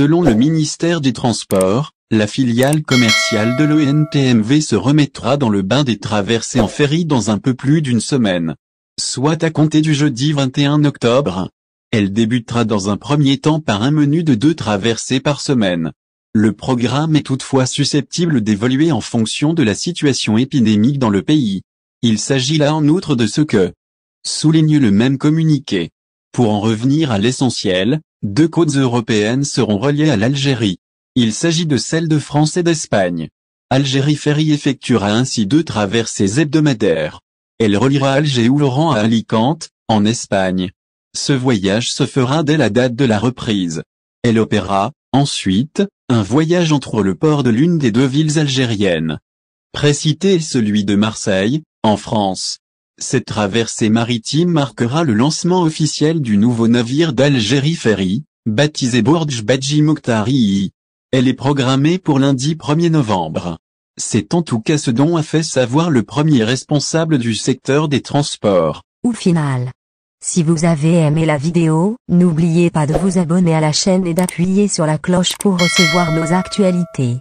Selon le ministère des Transports, la filiale commerciale de l'ENTMV se remettra dans le bain des traversées en ferry dans un peu plus d'une semaine. Soit à compter du jeudi 21 octobre. Elle débutera dans un premier temps par un menu de deux traversées par semaine. Le programme est toutefois susceptible d'évoluer en fonction de la situation épidémique dans le pays. Il s'agit là en outre de ce que souligne le même communiqué. Pour en revenir à l'essentiel, deux côtes européennes seront reliées à l'Algérie. Il s'agit de celles de France et d'Espagne. Algérie Ferry effectuera ainsi deux traversées hebdomadaires. Elle reliera Alger ou Laurent à Alicante, en Espagne. Ce voyage se fera dès la date de la reprise. Elle opérera, ensuite, un voyage entre le port de l'une des deux villes algériennes. Précité est celui de Marseille, en France. Cette traversée maritime marquera le lancement officiel du nouveau navire d'Algérie Ferry, baptisé Bourj Badji Mokhtari. Elle est programmée pour lundi 1er novembre. C'est en tout cas ce dont a fait savoir le premier responsable du secteur des transports. Au final. Si vous avez aimé la vidéo, n'oubliez pas de vous abonner à la chaîne et d'appuyer sur la cloche pour recevoir nos actualités.